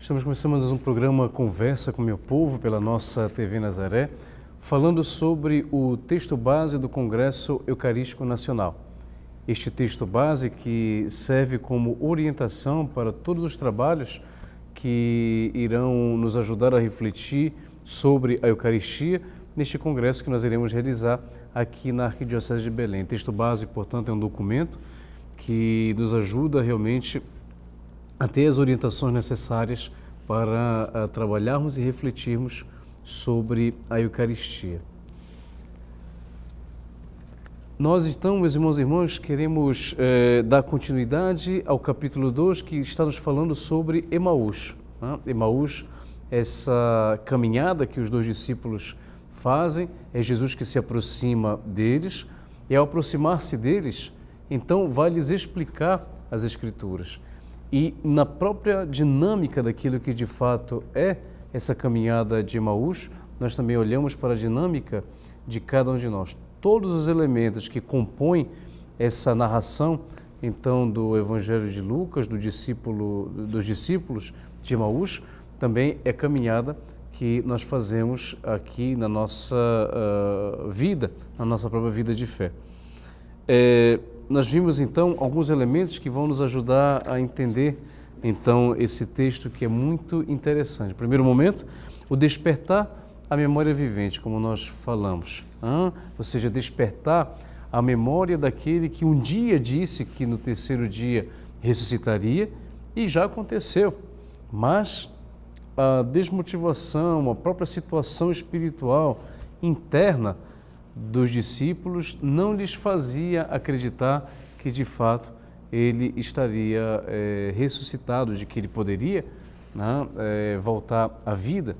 Estamos começando mais um programa Conversa com Meu Povo pela nossa TV Nazaré, falando sobre o texto base do Congresso Eucarístico Nacional. Este texto base que serve como orientação para todos os trabalhos que irão nos ajudar a refletir sobre a Eucaristia neste congresso que nós iremos realizar aqui na Arquidiocese de Belém. O texto base, portanto, é um documento que nos ajuda realmente a até as orientações necessárias para eh, trabalharmos e refletirmos sobre a Eucaristia. Nós então, meus irmãos e irmãs, queremos eh, dar continuidade ao capítulo 2 que está nos falando sobre Emaús. Né? Emaús, essa caminhada que os dois discípulos fazem, é Jesus que se aproxima deles e ao aproximar-se deles, então vai lhes explicar as Escrituras e na própria dinâmica daquilo que de fato é essa caminhada de Maús, nós também olhamos para a dinâmica de cada um de nós. Todos os elementos que compõem essa narração, então, do Evangelho de Lucas, do discípulo, dos discípulos de Maús, também é caminhada que nós fazemos aqui na nossa uh, vida, na nossa própria vida de fé. É, nós vimos então alguns elementos que vão nos ajudar a entender então esse texto que é muito interessante. Primeiro momento, o despertar a memória vivente, como nós falamos, ou seja, despertar a memória daquele que um dia disse que no terceiro dia ressuscitaria e já aconteceu, mas a desmotivação, a própria situação espiritual interna dos discípulos não lhes fazia acreditar que de fato ele estaria é, ressuscitado, de que ele poderia né, é, voltar à vida.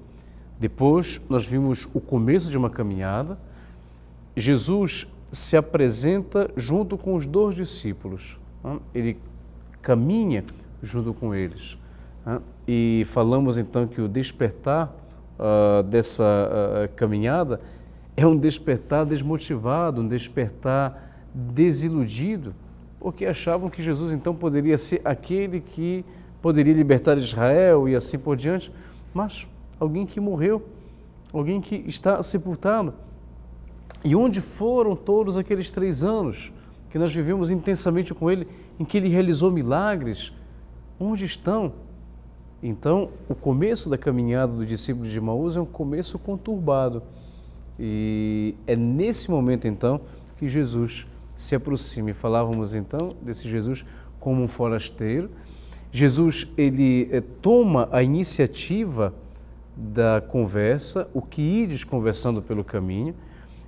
Depois nós vimos o começo de uma caminhada. Jesus se apresenta junto com os dois discípulos. Né? Ele caminha junto com eles. Né? E falamos então que o despertar uh, dessa uh, caminhada é um despertar desmotivado, um despertar desiludido, porque achavam que Jesus então poderia ser aquele que poderia libertar Israel e assim por diante, mas alguém que morreu, alguém que está sepultado. E onde foram todos aqueles três anos que nós vivemos intensamente com ele, em que ele realizou milagres? Onde estão? Então, o começo da caminhada do discípulo de Maús é um começo conturbado. E é nesse momento então que Jesus se aproxima. E falávamos então desse Jesus como um forasteiro. Jesus ele eh, toma a iniciativa da conversa, o que ides conversando pelo caminho.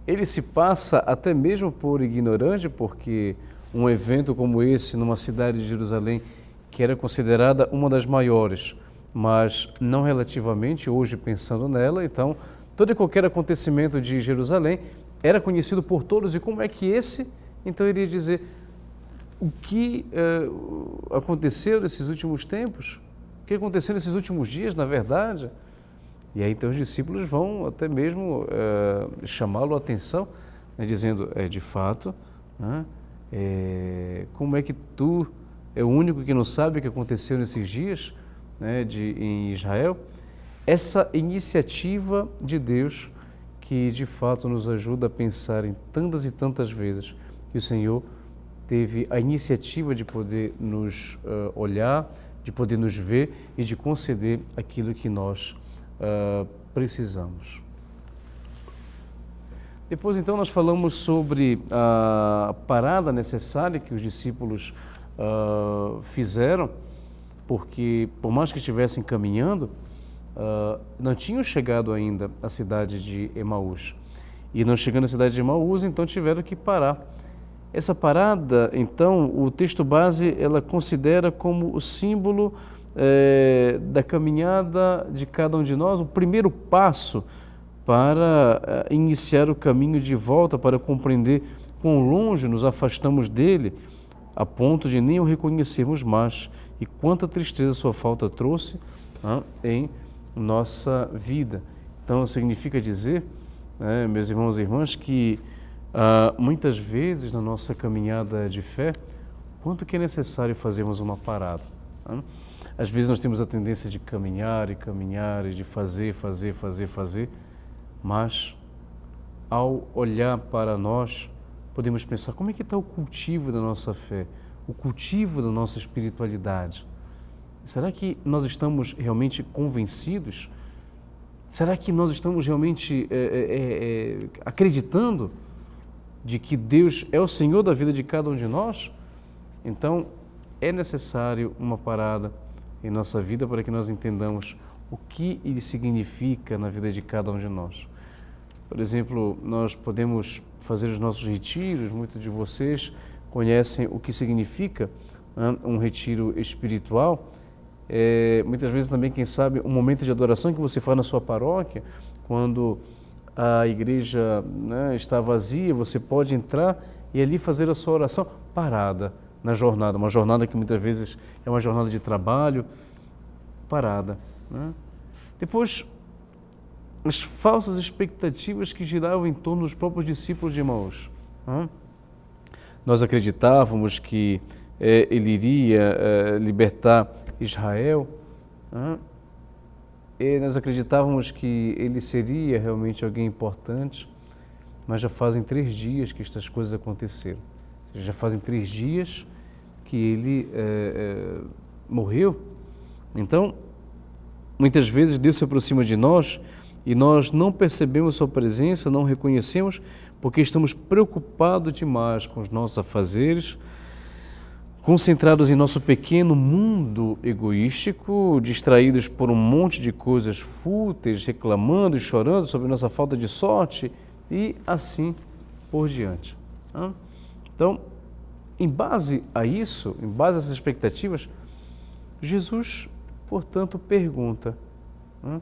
Ele se passa até mesmo por ignorante, porque um evento como esse numa cidade de Jerusalém que era considerada uma das maiores, mas não relativamente hoje pensando nela, então Todo e qualquer acontecimento de Jerusalém era conhecido por todos, e como é que esse, então, iria dizer o que uh, aconteceu nesses últimos tempos? O que aconteceu nesses últimos dias, na verdade? E aí, então, os discípulos vão até mesmo uh, chamá-lo a atenção, né, dizendo: é de fato, né, é, como é que tu é o único que não sabe o que aconteceu nesses dias né, de, em Israel? essa iniciativa de Deus que de fato nos ajuda a pensar em tantas e tantas vezes que o Senhor teve a iniciativa de poder nos uh, olhar, de poder nos ver e de conceder aquilo que nós uh, precisamos. Depois, então, nós falamos sobre a parada necessária que os discípulos uh, fizeram, porque por mais que estivessem caminhando, ah, não tinham chegado ainda à cidade de Emaús. E não chegando à cidade de Emaús, então tiveram que parar. Essa parada, então, o texto base ela considera como o símbolo eh, da caminhada de cada um de nós, o primeiro passo para eh, iniciar o caminho de volta, para compreender quão longe nos afastamos dele, a ponto de nem o reconhecermos mais, e quanta tristeza sua falta trouxe ah, em nossa vida. Então, significa dizer, né, meus irmãos e irmãs, que ah, muitas vezes na nossa caminhada de fé, quanto que é necessário fazermos uma parada. Né? Às vezes nós temos a tendência de caminhar e caminhar e de fazer, fazer, fazer, fazer, mas ao olhar para nós, podemos pensar como é que está o cultivo da nossa fé, o cultivo da nossa espiritualidade. Será que nós estamos realmente convencidos? Será que nós estamos realmente é, é, é, acreditando de que Deus é o Senhor da vida de cada um de nós? Então, é necessário uma parada em nossa vida para que nós entendamos o que ele significa na vida de cada um de nós. Por exemplo, nós podemos fazer os nossos retiros, muitos de vocês conhecem o que significa um retiro espiritual é, muitas vezes também, quem sabe, um momento de adoração que você faz na sua paróquia, quando a igreja né, está vazia, você pode entrar e ali fazer a sua oração parada na jornada, uma jornada que muitas vezes é uma jornada de trabalho, parada. Né? Depois, as falsas expectativas que giravam em torno dos próprios discípulos de Maus Né? Nós acreditávamos que é, ele iria é, libertar Israel, né? nós acreditávamos que ele seria realmente alguém importante, mas já fazem três dias que estas coisas aconteceram. Já fazem três dias que ele é, é, morreu. Então, muitas vezes Deus se aproxima de nós e nós não percebemos Sua presença, não reconhecemos, porque estamos preocupados demais com os nossos afazeres, concentrados em nosso pequeno mundo egoístico, distraídos por um monte de coisas fúteis, reclamando e chorando sobre nossa falta de sorte e assim por diante. Tá? Então, em base a isso, em base a essas expectativas, Jesus, portanto, pergunta. Né?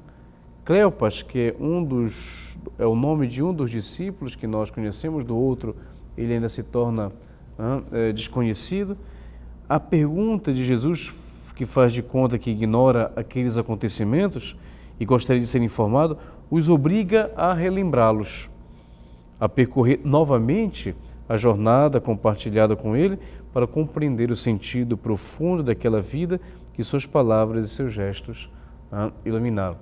Cleopas, que é um dos é o nome de um dos discípulos que nós conhecemos, do outro ele ainda se torna né, é, desconhecido a pergunta de Jesus, que faz de conta que ignora aqueles acontecimentos e gostaria de ser informado, os obriga a relembrá-los, a percorrer novamente a jornada compartilhada com ele para compreender o sentido profundo daquela vida que suas palavras e seus gestos ah, iluminaram.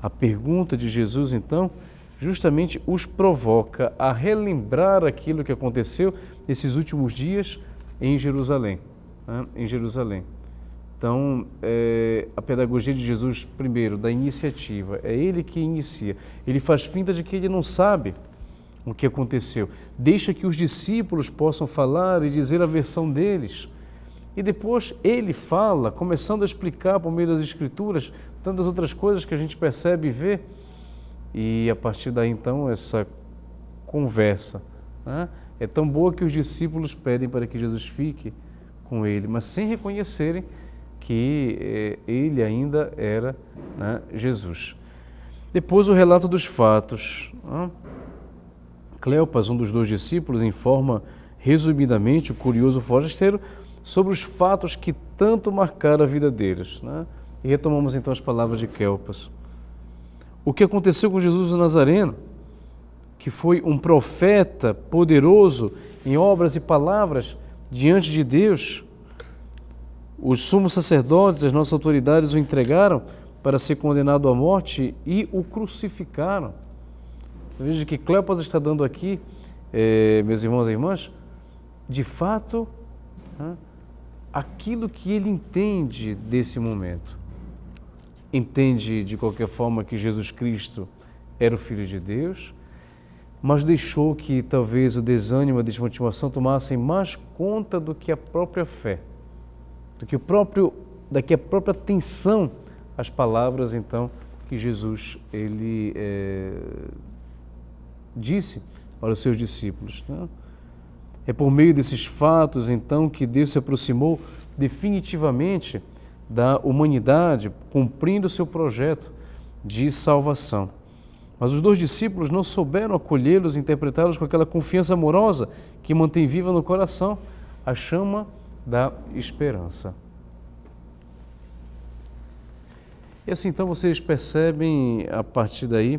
A pergunta de Jesus, então, justamente os provoca a relembrar aquilo que aconteceu nesses últimos dias em Jerusalém né, em Jerusalém. Então, é, a pedagogia de Jesus, primeiro, da iniciativa, é ele que inicia. Ele faz finta de que ele não sabe o que aconteceu. Deixa que os discípulos possam falar e dizer a versão deles. E depois ele fala, começando a explicar por meio das Escrituras tantas outras coisas que a gente percebe e vê. E a partir daí, então, essa conversa né, é tão boa que os discípulos pedem para que Jesus fique com ele, mas sem reconhecerem que eh, ele ainda era né, Jesus. Depois o relato dos fatos. Né? Cleopas, um dos dois discípulos, informa resumidamente o curioso forasteiro sobre os fatos que tanto marcaram a vida deles. Né? E retomamos então as palavras de Cleopas. O que aconteceu com Jesus o Nazareno, que foi um profeta poderoso em obras e palavras, diante de Deus, os sumos sacerdotes, as nossas autoridades o entregaram para ser condenado à morte e o crucificaram. Então, veja que Cleopas está dando aqui, eh, meus irmãos e irmãs, de fato, aquilo que ele entende desse momento. Entende de qualquer forma que Jesus Cristo era o Filho de Deus, mas deixou que talvez o desânimo, a desmotivação tomassem mais conta do que a própria fé, do que o próprio, da que a própria atenção às palavras, então, que Jesus ele é, disse para os seus discípulos. Né? É por meio desses fatos, então, que Deus se aproximou definitivamente da humanidade, cumprindo seu projeto de salvação. Mas os dois discípulos não souberam acolhê-los, interpretá-los com aquela confiança amorosa que mantém viva no coração a chama da esperança. E assim então vocês percebem a partir daí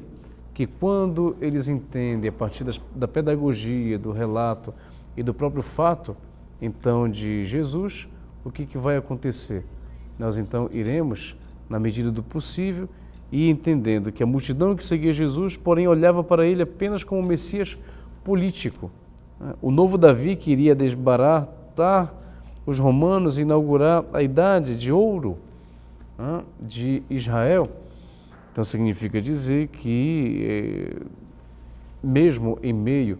que quando eles entendem a partir das, da pedagogia, do relato e do próprio fato, então de Jesus, o que, que vai acontecer? Nós então iremos, na medida do possível, e entendendo que a multidão que seguia Jesus, porém, olhava para ele apenas como Messias político. Né? O novo Davi que iria desbaratar os romanos e inaugurar a idade de ouro né, de Israel. Então, significa dizer que, eh, mesmo em meio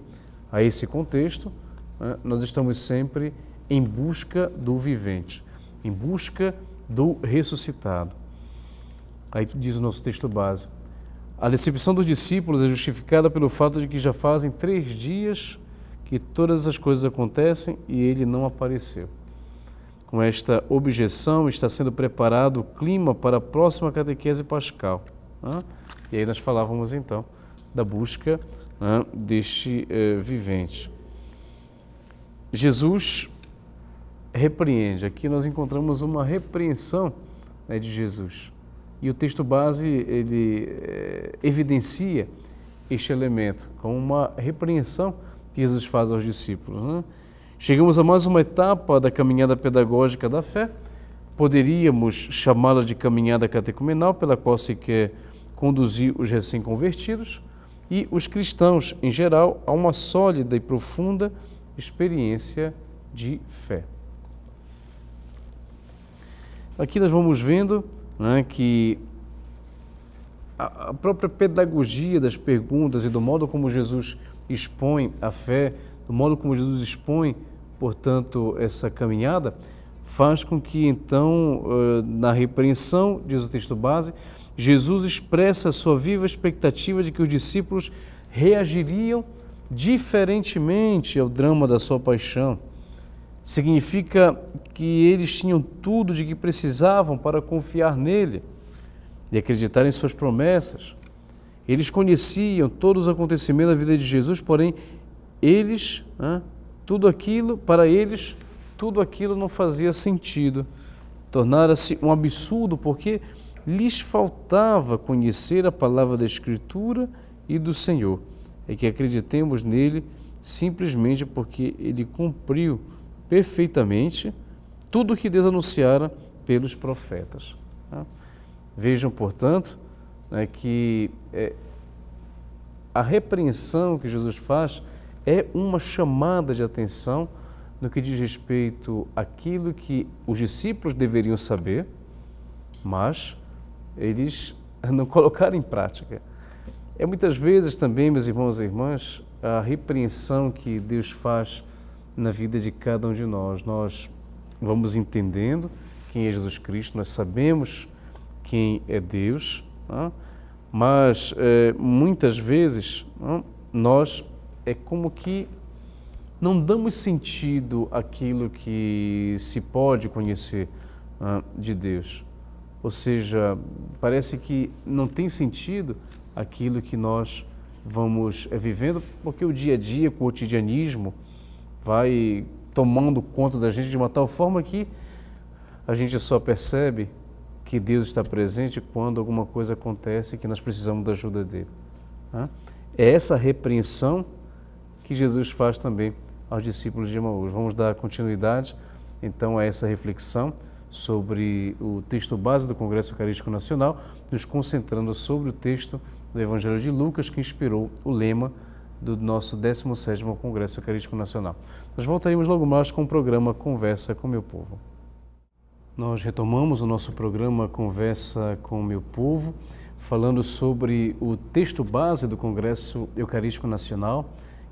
a esse contexto, né, nós estamos sempre em busca do vivente, em busca do ressuscitado. Aí diz o nosso texto base. A decepção dos discípulos é justificada pelo fato de que já fazem três dias que todas as coisas acontecem e ele não apareceu. Com esta objeção, está sendo preparado o clima para a próxima catequese pascal. Né? E aí nós falávamos então da busca né, deste eh, vivente. Jesus repreende. Aqui nós encontramos uma repreensão né, de Jesus. E o texto base, ele eh, evidencia este elemento com uma repreensão que Jesus faz aos discípulos. Né? Chegamos a mais uma etapa da caminhada pedagógica da fé, poderíamos chamá-la de caminhada catecumenal, pela qual se quer conduzir os recém-convertidos e os cristãos em geral a uma sólida e profunda experiência de fé. Aqui nós vamos vendo né, que a, a própria pedagogia das perguntas e do modo como Jesus expõe a fé, do modo como Jesus expõe, portanto, essa caminhada, faz com que então, eh, na repreensão, diz o texto base, Jesus expressa a sua viva expectativa de que os discípulos reagiriam diferentemente ao drama da sua paixão significa que eles tinham tudo de que precisavam para confiar nele e acreditar em suas promessas. Eles conheciam todos os acontecimentos da vida de Jesus, porém, eles, né, tudo aquilo, para eles, tudo aquilo não fazia sentido. Tornara-se um absurdo, porque lhes faltava conhecer a palavra da Escritura e do Senhor. É que acreditemos nele simplesmente porque ele cumpriu perfeitamente tudo o que Deus anunciara pelos profetas. Tá? Vejam, portanto, né, que é, a repreensão que Jesus faz é uma chamada de atenção no que diz respeito àquilo que os discípulos deveriam saber, mas eles não colocaram em prática. É muitas vezes também, meus irmãos e irmãs, a repreensão que Deus faz na vida de cada um de nós. Nós vamos entendendo quem é Jesus Cristo, nós sabemos quem é Deus, não? mas é, muitas vezes não? nós é como que não damos sentido àquilo que se pode conhecer de Deus. Ou seja, parece que não tem sentido aquilo que nós vamos eh, vivendo, porque o dia a dia, o cotidianismo, vai tomando conta da gente de uma tal forma que a gente só percebe que Deus está presente quando alguma coisa acontece que nós precisamos da ajuda dele. Né? É essa repreensão que Jesus faz também aos discípulos de Emaús. Vamos dar continuidade então a essa reflexão sobre o texto base do Congresso Eucarístico Nacional, nos concentrando sobre o texto do Evangelho de Lucas que inspirou o lema do nosso 17 º Congresso Eucarístico Nacional. Nós voltaremos logo mais com o programa Conversa com Meu Povo. Nós retomamos o nosso programa Conversa com Meu Povo, falando sobre o texto base do Congresso Eucarístico Nacional,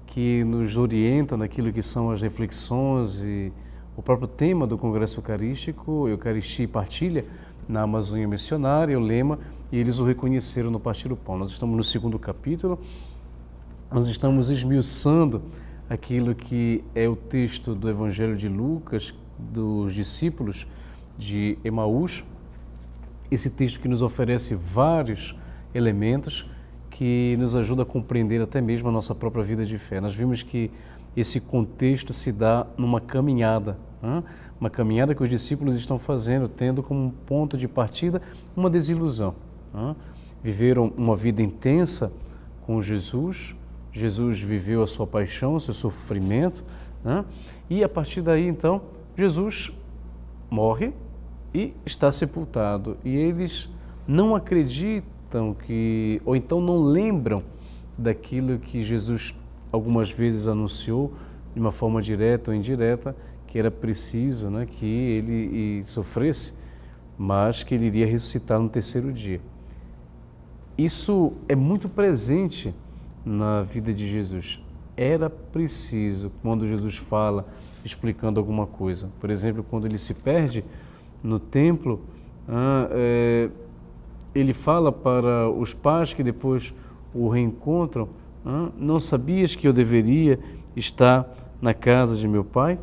que nos orienta naquilo que são as reflexões e o próprio tema do Congresso Eucarístico, Eucaristia e Partilha, na Amazônia Missionária, o lema, e eles o reconheceram no Partir do Pão. Nós estamos no segundo capítulo, nós estamos esmiuçando aquilo que é o texto do Evangelho de Lucas, dos discípulos de Emaús. Esse texto que nos oferece vários elementos que nos ajuda a compreender até mesmo a nossa própria vida de fé. Nós vimos que esse contexto se dá numa caminhada, né? uma caminhada que os discípulos estão fazendo, tendo como ponto de partida uma desilusão. Né? Viveram uma vida intensa com Jesus, Jesus viveu a sua paixão, o seu sofrimento, né? e a partir daí então Jesus morre e está sepultado. E eles não acreditam que, ou então não lembram daquilo que Jesus algumas vezes anunciou de uma forma direta ou indireta, que era preciso né, que ele sofresse, mas que ele iria ressuscitar no terceiro dia. Isso é muito presente na vida de Jesus. Era preciso, quando Jesus fala, explicando alguma coisa. Por exemplo, quando ele se perde no templo, ah, é, ele fala para os pais que depois o reencontram: ah, Não sabias que eu deveria estar na casa de meu pai?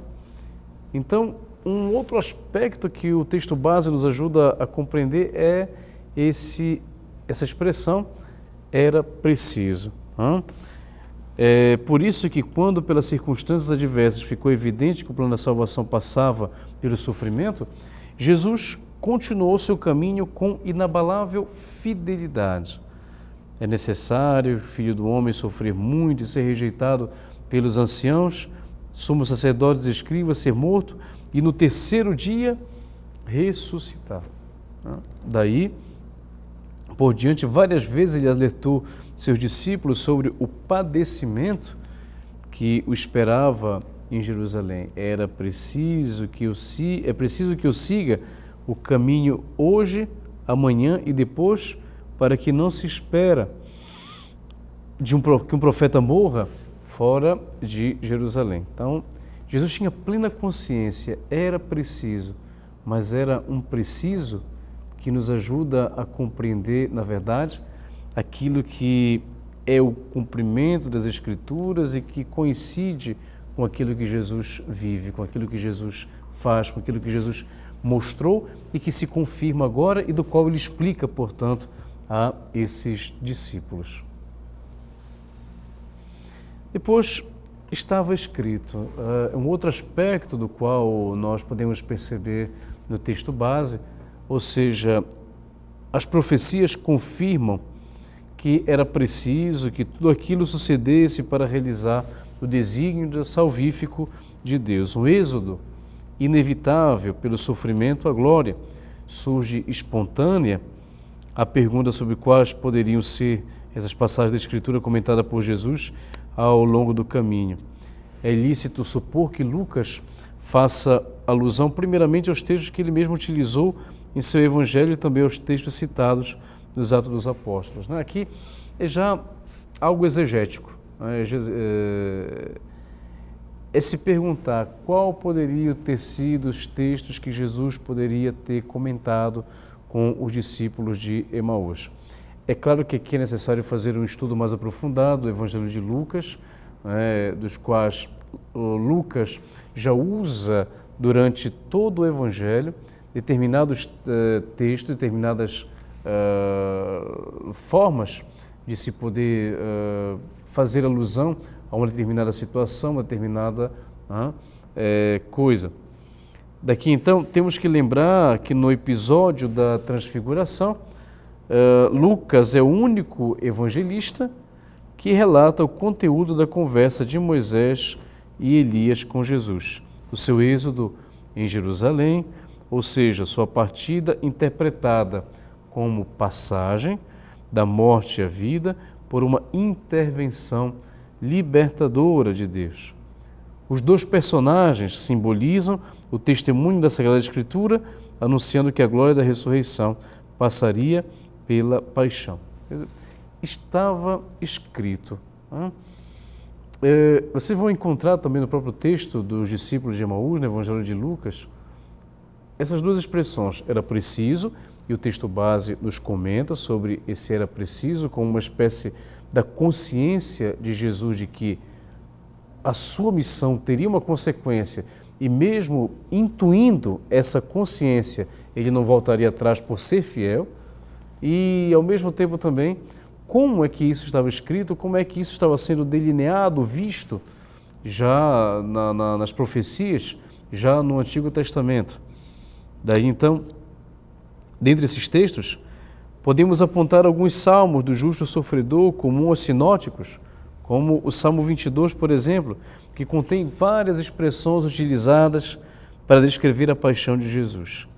Então, um outro aspecto que o texto base nos ajuda a compreender é esse, essa expressão era preciso. É por isso que, quando pelas circunstâncias adversas ficou evidente que o plano da salvação passava pelo sofrimento, Jesus continuou seu caminho com inabalável fidelidade. É necessário, filho do homem, sofrer muito e ser rejeitado pelos anciãos, somos sacerdotes e escribas, ser morto e no terceiro dia ressuscitar. Daí, por diante, várias vezes ele alertou seus discípulos sobre o padecimento que o esperava em Jerusalém. Era preciso que eu si, é preciso que eu siga o caminho hoje, amanhã e depois, para que não se espera de um, que um profeta morra fora de Jerusalém. Então, Jesus tinha plena consciência, era preciso, mas era um preciso que nos ajuda a compreender, na verdade, aquilo que é o cumprimento das Escrituras e que coincide com aquilo que Jesus vive, com aquilo que Jesus faz, com aquilo que Jesus mostrou e que se confirma agora e do qual ele explica, portanto, a esses discípulos. Depois estava escrito uh, um outro aspecto do qual nós podemos perceber no texto base, ou seja, as profecias confirmam que era preciso que tudo aquilo sucedesse para realizar o desígnio salvífico de Deus. O êxodo, inevitável pelo sofrimento à glória, surge espontânea a pergunta sobre quais poderiam ser essas passagens da Escritura comentadas por Jesus ao longo do caminho. É lícito supor que Lucas faça alusão primeiramente aos textos que ele mesmo utilizou em seu evangelho e também aos textos citados dos Atos dos Apóstolos. Né? Aqui é já algo exegético. Né? É, é, é se perguntar qual poderiam ter sido os textos que Jesus poderia ter comentado com os discípulos de Emaús. É claro que aqui é necessário fazer um estudo mais aprofundado do Evangelho de Lucas, né? dos quais Lucas já usa durante todo o Evangelho determinados eh, textos, determinadas uh, formas de se poder uh, fazer alusão a uma determinada situação, uma determinada uh, coisa. Daqui então, temos que lembrar que no episódio da Transfiguração, Lucas é o único evangelista que relata o conteúdo da conversa de Moisés e Elias com Jesus, o seu êxodo em Jerusalém, ou seja, sua partida interpretada como passagem da morte à vida por uma intervenção libertadora de Deus. Os dois personagens simbolizam o testemunho da Sagrada Escritura, anunciando que a glória da ressurreição passaria pela paixão. Estava escrito. Né? É, vocês vão encontrar também no próprio texto dos discípulos de Emaús, no Evangelho de Lucas, essas duas expressões. Era preciso e o texto base nos comenta sobre esse era preciso como uma espécie da consciência de Jesus de que a sua missão teria uma consequência e mesmo intuindo essa consciência, ele não voltaria atrás por ser fiel. E ao mesmo tempo também, como é que isso estava escrito, como é que isso estava sendo delineado, visto já na, na, nas profecias, já no Antigo Testamento. Daí então, Dentre esses textos, podemos apontar alguns salmos do justo sofredor comum aos sinóticos, como o Salmo 22, por exemplo, que contém várias expressões utilizadas para descrever a paixão de Jesus.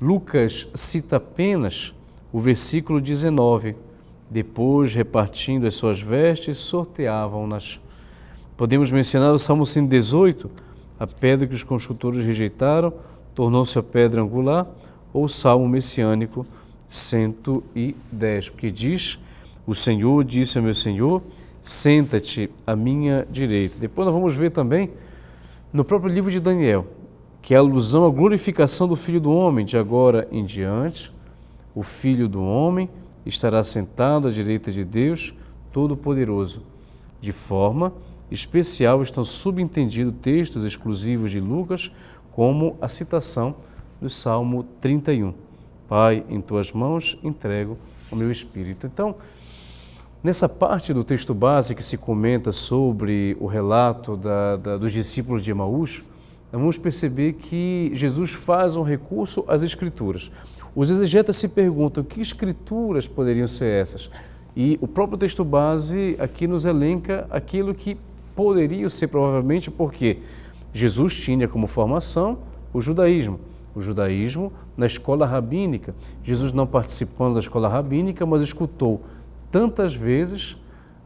Lucas cita apenas o versículo 19. Depois, repartindo as suas vestes, sorteavam-nas. Podemos mencionar o Salmo 118, a pedra que os construtores rejeitaram tornou-se a pedra angular, ou Salmo Messiânico 110, que diz: O Senhor disse ao meu Senhor: Senta-te à minha direita. Depois nós vamos ver também no próprio livro de Daniel, que é a alusão à glorificação do Filho do Homem, de agora em diante, o Filho do Homem estará sentado à direita de Deus Todo-Poderoso. De forma especial estão subentendidos textos exclusivos de Lucas, como a citação do Salmo 31. Pai, em tuas mãos entrego o meu espírito. Então, nessa parte do texto base que se comenta sobre o relato da, da, dos discípulos de Emaús, vamos perceber que Jesus faz um recurso às Escrituras. Os exegetas se perguntam que escrituras poderiam ser essas? E o próprio texto base aqui nos elenca aquilo que poderia ser provavelmente porque Jesus tinha como formação o judaísmo o judaísmo na escola rabínica. Jesus não participando da escola rabínica, mas escutou tantas vezes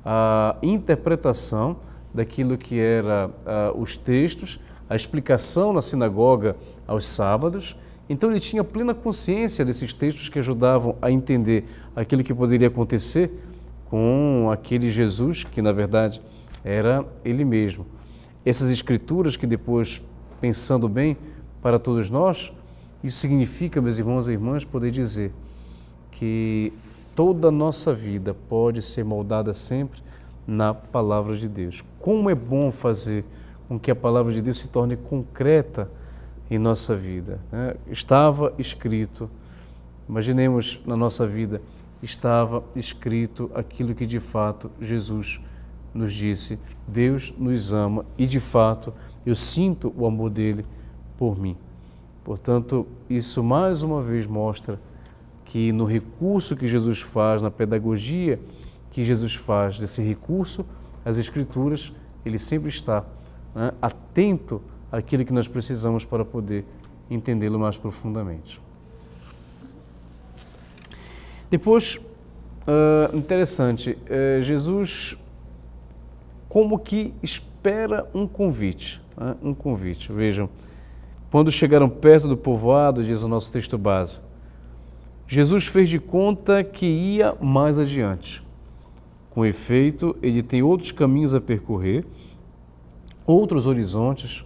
a interpretação daquilo que era uh, os textos, a explicação na sinagoga aos sábados. Então ele tinha plena consciência desses textos que ajudavam a entender aquilo que poderia acontecer com aquele Jesus que na verdade era ele mesmo. Essas escrituras que depois, pensando bem, para todos nós, isso significa, meus irmãos e irmãs, poder dizer que toda a nossa vida pode ser moldada sempre na palavra de Deus. Como é bom fazer com que a palavra de Deus se torne concreta em nossa vida. Né? Estava escrito, imaginemos na nossa vida, estava escrito aquilo que de fato Jesus nos disse: Deus nos ama e de fato eu sinto o amor dele por mim. Portanto, isso mais uma vez mostra que no recurso que Jesus faz, na pedagogia que Jesus faz desse recurso, as Escrituras, ele sempre está né, atento àquilo que nós precisamos para poder entendê-lo mais profundamente. Depois, uh, interessante, uh, Jesus como que espera um convite, né, um convite. Vejam, quando chegaram perto do povoado, diz o nosso texto base, Jesus fez de conta que ia mais adiante. Com efeito, ele tem outros caminhos a percorrer, outros horizontes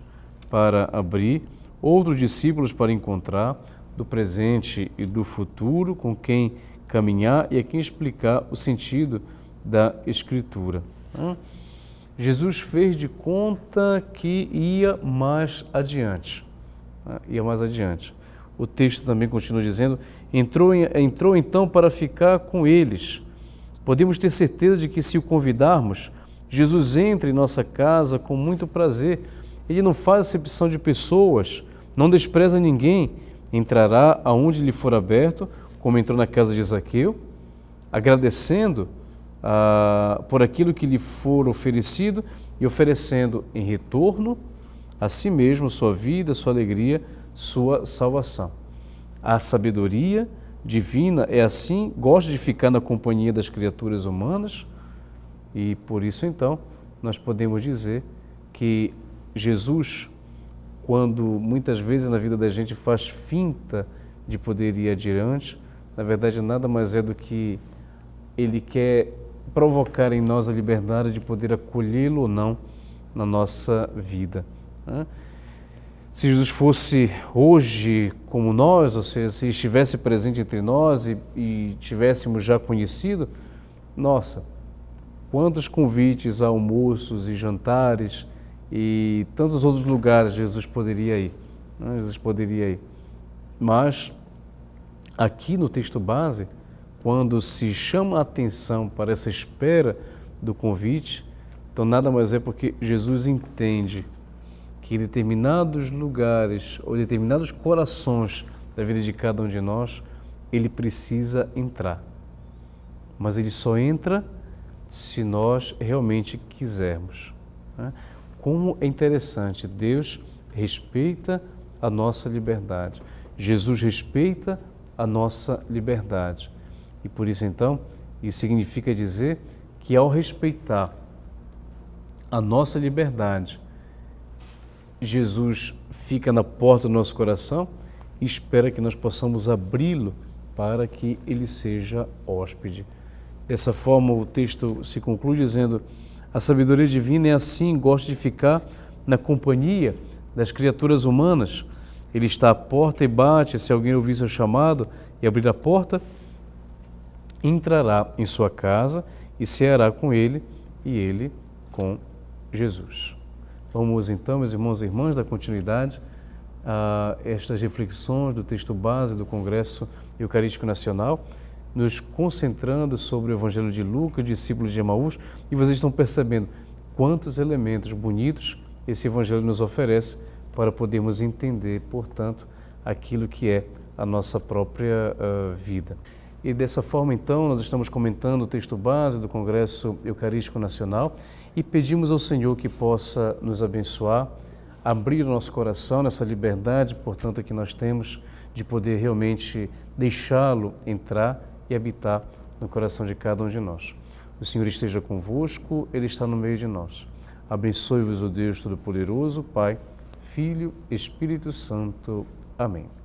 para abrir, outros discípulos para encontrar, do presente e do futuro, com quem caminhar e a quem explicar o sentido da Escritura. Jesus fez de conta que ia mais adiante ia ah, é mais adiante. O texto também continua dizendo: entrou, entrou então para ficar com eles. Podemos ter certeza de que, se o convidarmos, Jesus entra em nossa casa com muito prazer. Ele não faz acepção de pessoas, não despreza ninguém. Entrará aonde lhe for aberto, como entrou na casa de Zaqueu, agradecendo ah, por aquilo que lhe for oferecido e oferecendo em retorno a si mesmo, sua vida, sua alegria, sua salvação. A sabedoria divina é assim, gosta de ficar na companhia das criaturas humanas e por isso então nós podemos dizer que Jesus, quando muitas vezes na vida da gente faz finta de poder ir adiante, na verdade nada mais é do que ele quer provocar em nós a liberdade de poder acolhê-lo ou não na nossa vida. Né? Se Jesus fosse hoje como nós, ou seja, se estivesse presente entre nós e, e tivéssemos já conhecido, nossa, quantos convites a almoços e jantares e tantos outros lugares Jesus poderia ir. Né? Jesus poderia ir. Mas aqui no texto base, quando se chama a atenção para essa espera do convite, então nada mais é porque Jesus entende que determinados lugares ou determinados corações da vida de cada um de nós, ele precisa entrar. Mas ele só entra se nós realmente quisermos. Né? Como é interessante, Deus respeita a nossa liberdade. Jesus respeita a nossa liberdade. E por isso, então, isso significa dizer que ao respeitar a nossa liberdade Jesus fica na porta do nosso coração e espera que nós possamos abri-lo para que ele seja hóspede. Dessa forma, o texto se conclui dizendo: a sabedoria divina é assim, gosta de ficar na companhia das criaturas humanas. Ele está à porta e bate. Se alguém ouvir seu chamado e abrir a porta, entrará em sua casa e ceará com ele e ele com Jesus. Vamos então, meus irmãos e irmãs, dar continuidade a estas reflexões do texto base do Congresso Eucarístico Nacional, nos concentrando sobre o Evangelho de Lucas, discípulos de Emaús, e vocês estão percebendo quantos elementos bonitos esse Evangelho nos oferece para podermos entender, portanto, aquilo que é a nossa própria uh, vida. E dessa forma, então, nós estamos comentando o texto base do Congresso Eucarístico Nacional e pedimos ao Senhor que possa nos abençoar, abrir o nosso coração nessa liberdade, portanto, que nós temos de poder realmente deixá-lo entrar e habitar no coração de cada um de nós. O Senhor esteja convosco, Ele está no meio de nós. Abençoe-vos o Deus Todo-Poderoso, Pai, Filho, Espírito Santo. Amém.